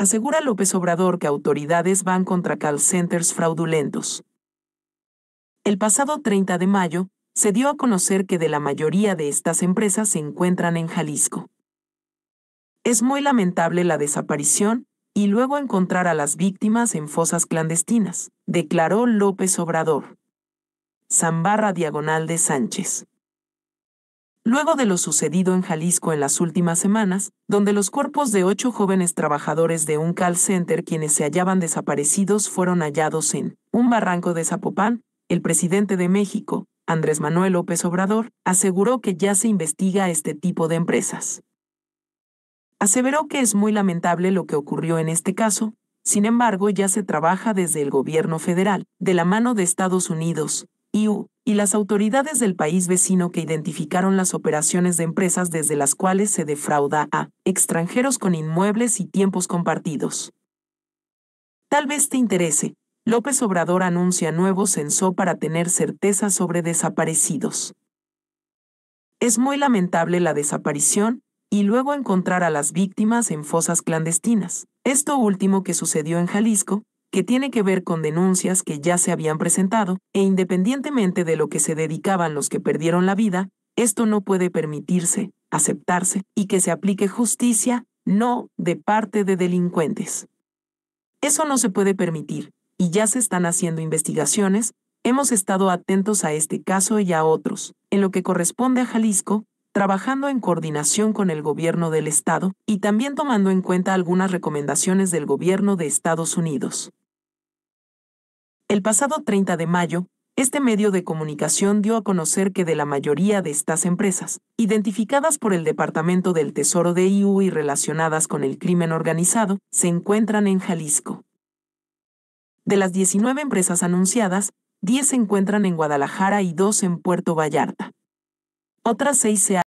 asegura López Obrador que autoridades van contra call centers fraudulentos. El pasado 30 de mayo, se dio a conocer que de la mayoría de estas empresas se encuentran en Jalisco. Es muy lamentable la desaparición y luego encontrar a las víctimas en fosas clandestinas, declaró López Obrador. Zambarra Diagonal de Sánchez luego de lo sucedido en Jalisco en las últimas semanas, donde los cuerpos de ocho jóvenes trabajadores de un call center quienes se hallaban desaparecidos fueron hallados en un barranco de Zapopán, el presidente de México, Andrés Manuel López Obrador, aseguró que ya se investiga este tipo de empresas. Aseveró que es muy lamentable lo que ocurrió en este caso, sin embargo ya se trabaja desde el gobierno federal, de la mano de Estados Unidos, I.U., y las autoridades del país vecino que identificaron las operaciones de empresas desde las cuales se defrauda a extranjeros con inmuebles y tiempos compartidos. Tal vez te interese, López Obrador anuncia nuevo censo para tener certeza sobre desaparecidos. Es muy lamentable la desaparición, y luego encontrar a las víctimas en fosas clandestinas. Esto último que sucedió en Jalisco, que tiene que ver con denuncias que ya se habían presentado, e independientemente de lo que se dedicaban los que perdieron la vida, esto no puede permitirse, aceptarse, y que se aplique justicia, no de parte de delincuentes. Eso no se puede permitir, y ya se están haciendo investigaciones, hemos estado atentos a este caso y a otros, en lo que corresponde a Jalisco, trabajando en coordinación con el gobierno del estado y también tomando en cuenta algunas recomendaciones del gobierno de Estados Unidos. El pasado 30 de mayo, este medio de comunicación dio a conocer que de la mayoría de estas empresas, identificadas por el Departamento del Tesoro de IU y relacionadas con el crimen organizado, se encuentran en Jalisco. De las 19 empresas anunciadas, 10 se encuentran en Guadalajara y 2 en Puerto Vallarta. Otras 6 se